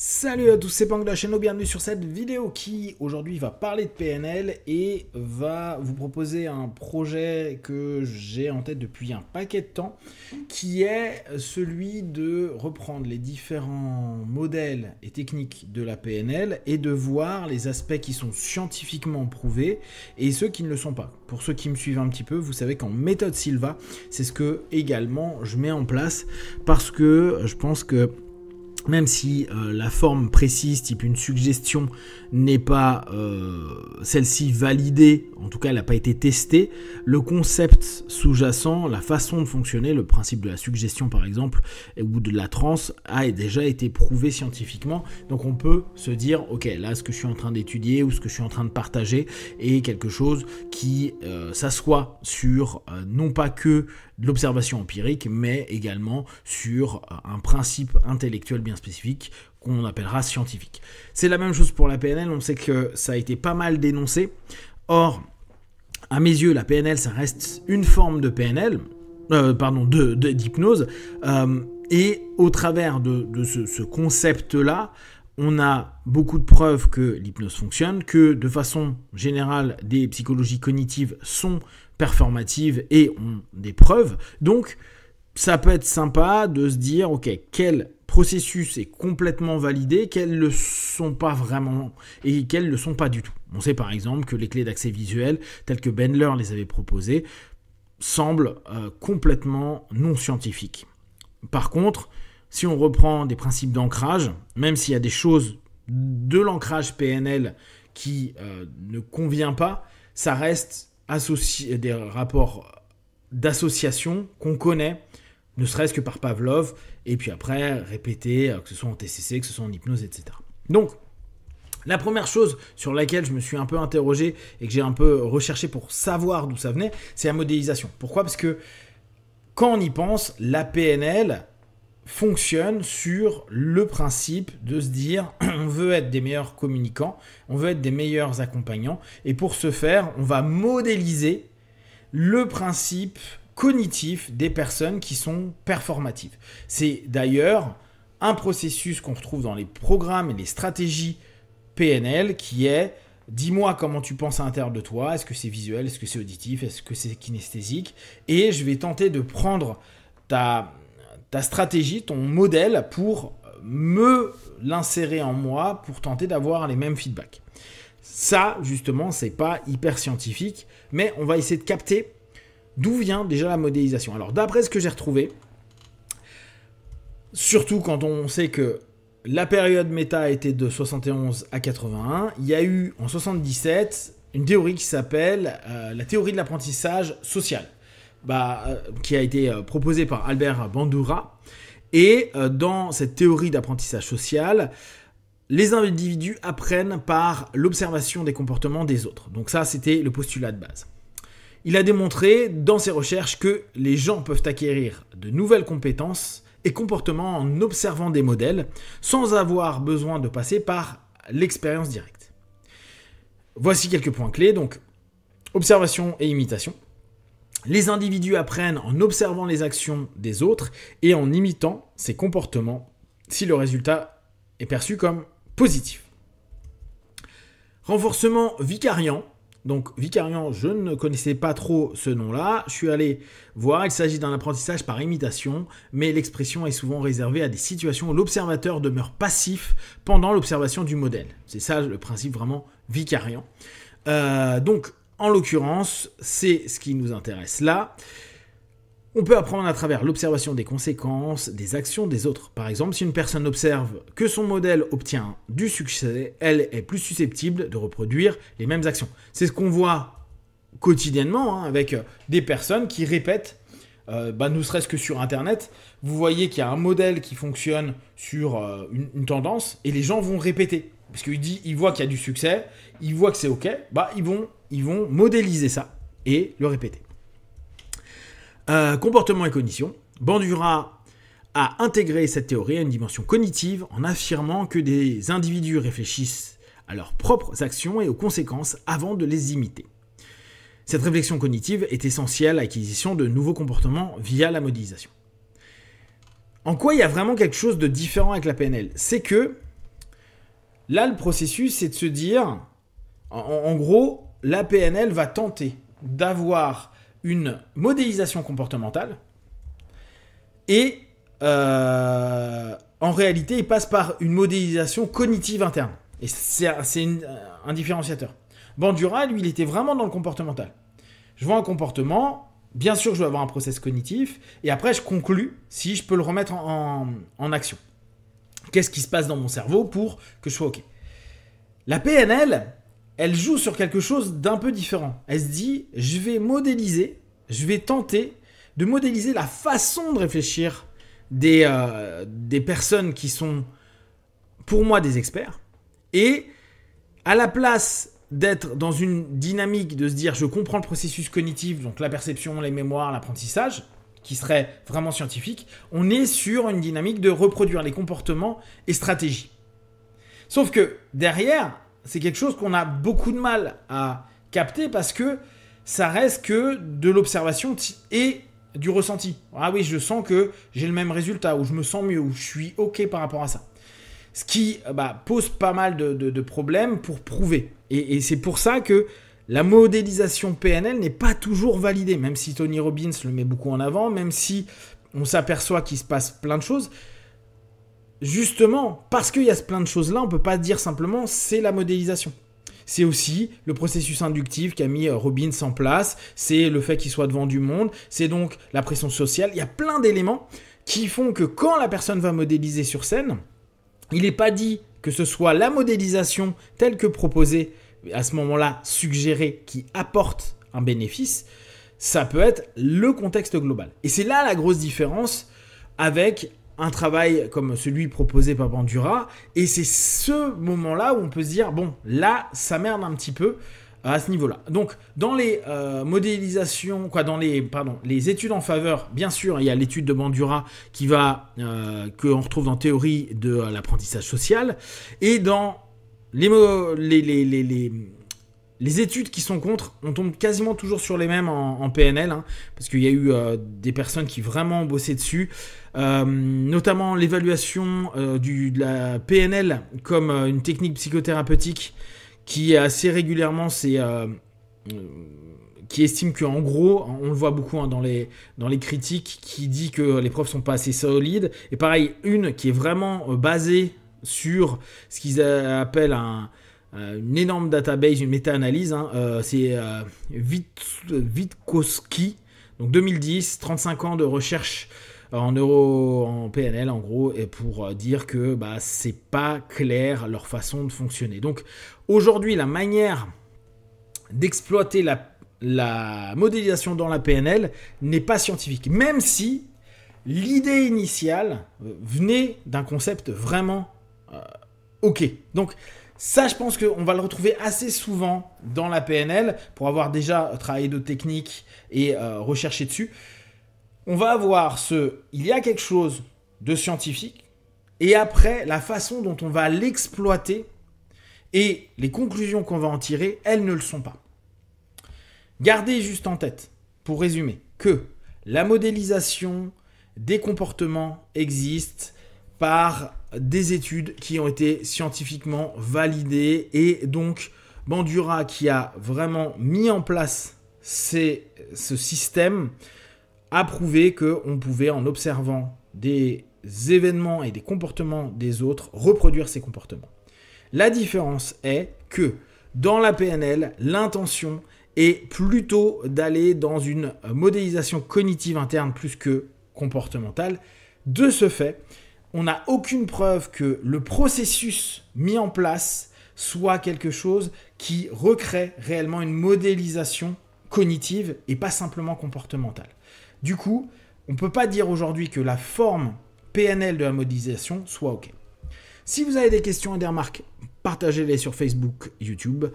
Salut à tous, c'est Pang de la chaîne, bienvenue sur cette vidéo qui aujourd'hui va parler de PNL et va vous proposer un projet que j'ai en tête depuis un paquet de temps qui est celui de reprendre les différents modèles et techniques de la PNL et de voir les aspects qui sont scientifiquement prouvés et ceux qui ne le sont pas. Pour ceux qui me suivent un petit peu, vous savez qu'en méthode Silva, c'est ce que également je mets en place parce que je pense que même si euh, la forme précise, type une suggestion, n'est pas euh, celle-ci validée, en tout cas elle n'a pas été testée, le concept sous-jacent, la façon de fonctionner, le principe de la suggestion par exemple, ou de la transe, a déjà été prouvé scientifiquement. Donc on peut se dire, ok, là ce que je suis en train d'étudier ou ce que je suis en train de partager est quelque chose qui euh, s'assoit sur non pas que de l'observation empirique, mais également sur euh, un principe intellectuel bien spécifique qu'on appellera scientifique. C'est la même chose pour la PNL, on sait que ça a été pas mal dénoncé. Or, à mes yeux, la PNL, ça reste une forme de PNL, euh, pardon, d'hypnose, de, d'hypnose. Euh, et au travers de, ce, ce concept-là, on a beaucoup de preuves que l'hypnose fonctionne, que de façon générale, des psychologies cognitives sont performative et ont des preuves. Donc, ça peut être sympa de se dire, OK, quel processus est complètement validé, quels ne le sont pas vraiment et quels ne le sont pas du tout. On sait par exemple que les clés d'accès visuel, telles que Bendler les avait proposées, semblent euh, complètement non scientifiques. Par contre, si on reprend des principes d'ancrage, même s'il y a des choses de l'ancrage PNL qui euh, ne convient pas, ça reste euh, des rapports d'association qu'on connaît, ne serait-ce que par Pavlov, et puis après répéter, euh, que ce soit en TCC, que ce soit en hypnose, etc. Donc, la première chose sur laquelle je me suis un peu interrogé et que j'ai un peu recherché pour savoir d'où ça venait, c'est la modélisation. Pourquoi Parce que quand on y pense, la PNL, fonctionne sur le principe de se dire on veut être des meilleurs communicants, on veut être des meilleurs accompagnants, et pour ce faire, on va modéliser le principe cognitif des personnes qui sont performatives. C'est d'ailleurs un processus qu'on retrouve dans les programmes et les stratégies PNL qui est dis-moi comment tu penses à l'intérieur de toi, est-ce que c'est visuel, est-ce que c'est auditif, est-ce que c'est kinesthésique, et je vais tenter de prendre ta ta stratégie, ton modèle pour me l'insérer en moi pour tenter d'avoir les mêmes feedbacks. Ça, justement, c'est pas hyper scientifique, mais on va essayer de capter d'où vient déjà la modélisation. Alors, d'après ce que j'ai retrouvé, surtout quand on sait que la période méta était de 71 à 81, il y a eu en 77 une théorie qui s'appelle euh, la théorie de l'apprentissage social. Bah, euh, qui a été euh, proposé par Albert Bandura. Et euh, dans cette théorie d'apprentissage social, les individus apprennent par l'observation des comportements des autres. Donc ça, c'était le postulat de base. Il a démontré dans ses recherches que les gens peuvent acquérir de nouvelles compétences et comportements en observant des modèles sans avoir besoin de passer par l'expérience directe. Voici quelques points clés, donc observation et imitation. Les individus apprennent en observant les actions des autres et en imitant ces comportements si le résultat est perçu comme positif. Renforcement vicariant. Donc vicariant, je ne connaissais pas trop ce nom-là. Je suis allé voir, il s'agit d'un apprentissage par imitation, mais l'expression est souvent réservée à des situations où l'observateur demeure passif pendant l'observation du modèle. C'est ça le principe vraiment vicariant. Euh, donc en l'occurrence, c'est ce qui nous intéresse là. On peut apprendre à travers l'observation des conséquences des actions des autres. Par exemple, si une personne observe que son modèle obtient du succès, elle est plus susceptible de reproduire les mêmes actions. C'est ce qu'on voit quotidiennement hein, avec euh, des personnes qui répètent, euh, bah, ne serait-ce que sur Internet, vous voyez qu'il y a un modèle qui fonctionne sur euh, une, tendance et les gens vont répéter. Parce qu'ils ils voient qu'il y a du succès, ils voient que c'est OK, bah, ils vont ils vont modéliser ça et le répéter. Euh, comportement et cognition. Bandura a intégré cette théorie à une dimension cognitive en affirmant que des individus réfléchissent à leurs propres actions et aux conséquences avant de les imiter. Cette réflexion cognitive est essentielle à l'acquisition de nouveaux comportements via la modélisation. En quoi il y a vraiment quelque chose de différent avec la PNL C'est que là, le processus, c'est de se dire, en gros, la PNL va tenter d'avoir une modélisation comportementale et euh, en réalité, il passe par une modélisation cognitive interne. Et c'est un euh, différenciateur. Bandura, lui, il était vraiment dans le comportemental. Je vois un comportement, bien sûr, je vais avoir un processus cognitif, et après, je conclus si je peux le remettre en action. Qu'est-ce qui se passe dans mon cerveau pour que je sois OK La PNL, elle joue sur quelque chose d'un peu différent. Elle se dit, je vais modéliser, je vais tenter de modéliser la façon de réfléchir des, euh, des personnes qui sont, pour moi, des experts. Et à la place d'être dans une dynamique de se dire, je comprends le processus cognitif, donc la perception, les mémoires, l'apprentissage, qui serait vraiment scientifique, on est sur une dynamique de reproduire les comportements et stratégies. Sauf que derrière, c'est quelque chose qu'on a beaucoup de mal à capter parce que ça reste que de l'observation et du ressenti. Ah oui, je sens que j'ai le même résultat, ou je me sens mieux, ou je suis OK par rapport à ça. Ce qui euh, bah, pose pas mal de, problèmes pour prouver. Et, et c'est pour ça que la modélisation PNL n'est pas toujours validée, même si Tony Robbins le met beaucoup en avant, même si on s'aperçoit qu'il se passe plein de choses justement, parce qu'il y a plein de choses-là, on ne peut pas dire simplement c'est la modélisation. C'est aussi le processus inductif qu'a mis euh, Robbins en place, c'est le fait qu'il soit devant du monde, c'est donc la pression sociale. Il y a plein d'éléments qui font que quand la personne va modéliser sur scène, il n'est pas dit que ce soit la modélisation telle que proposée, à ce moment-là suggérée, qui apporte un bénéfice, ça peut être le contexte global. Et c'est là la grosse différence avec un travail comme celui proposé par Bandura. Et c'est ce moment-là où on peut se dire, bon, là, ça merde un petit peu à ce niveau-là. Donc, dans les euh, modélisations, quoi, dans les, pardon, les études en faveur, bien sûr, il y a l'étude de Bandura qui va, euh, que qu'on retrouve dans théorie de euh, l'apprentissage social, et dans les, les, les, les les études qui sont contre, on tombe quasiment toujours sur les mêmes en, PNL, hein, parce qu'il y a eu euh, des personnes qui vraiment bossaient dessus, euh, notamment l'évaluation euh, du de la PNL comme une technique psychothérapeutique qui assez régulièrement c'est qui estime que en gros, on le voit beaucoup hein, dans, les, dans les critiques, qui dit que les profs sont pas assez solides. Et pareil, une qui est vraiment basée sur ce qu'ils appellent un, euh, une énorme database, une méta-analyse. Hein, euh, c'est euh, vite Vitkowski, donc 2010, 35 ans de recherche en euro, en PNL en gros, et pour dire que bah, c'est pas clair leur façon de fonctionner. Donc aujourd'hui, la manière d'exploiter la, la, modélisation dans la PNL n'est pas scientifique, même si l'idée initiale venait d'un concept vraiment OK. Donc ça, je pense qu'on va le retrouver assez souvent dans la PNL pour avoir déjà euh, travaillé de techniques et euh, recherché dessus. On va avoir ce il y a quelque chose de scientifique et après la façon dont on va l'exploiter et les conclusions qu'on va en tirer, elles ne le sont pas. Gardez juste en tête, pour résumer, que la modélisation des comportements existe par des études qui ont été scientifiquement validées. Et donc, Bandura, qui a vraiment mis en place ce système, a prouvé qu'on pouvait, en observant des événements et des comportements des autres, reproduire ces comportements. La différence est que dans la PNL, l'intention est plutôt d'aller dans une modélisation cognitive interne plus que comportementale. De ce fait, on n'a aucune preuve que le processus mis en place soit quelque chose qui recrée réellement une modélisation cognitive et pas simplement comportementale. Du coup, on ne peut pas dire aujourd'hui que la forme PNL de la modélisation soit OK. Si vous avez des questions et des remarques, partagez-les sur Facebook, YouTube.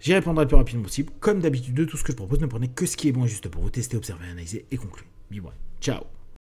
J'y répondrai le plus rapidement possible. Comme d'habitude, de tout ce que je propose, ne prenez que ce qui est bon juste pour vous tester, observer, analyser et conclure. Bye Ciao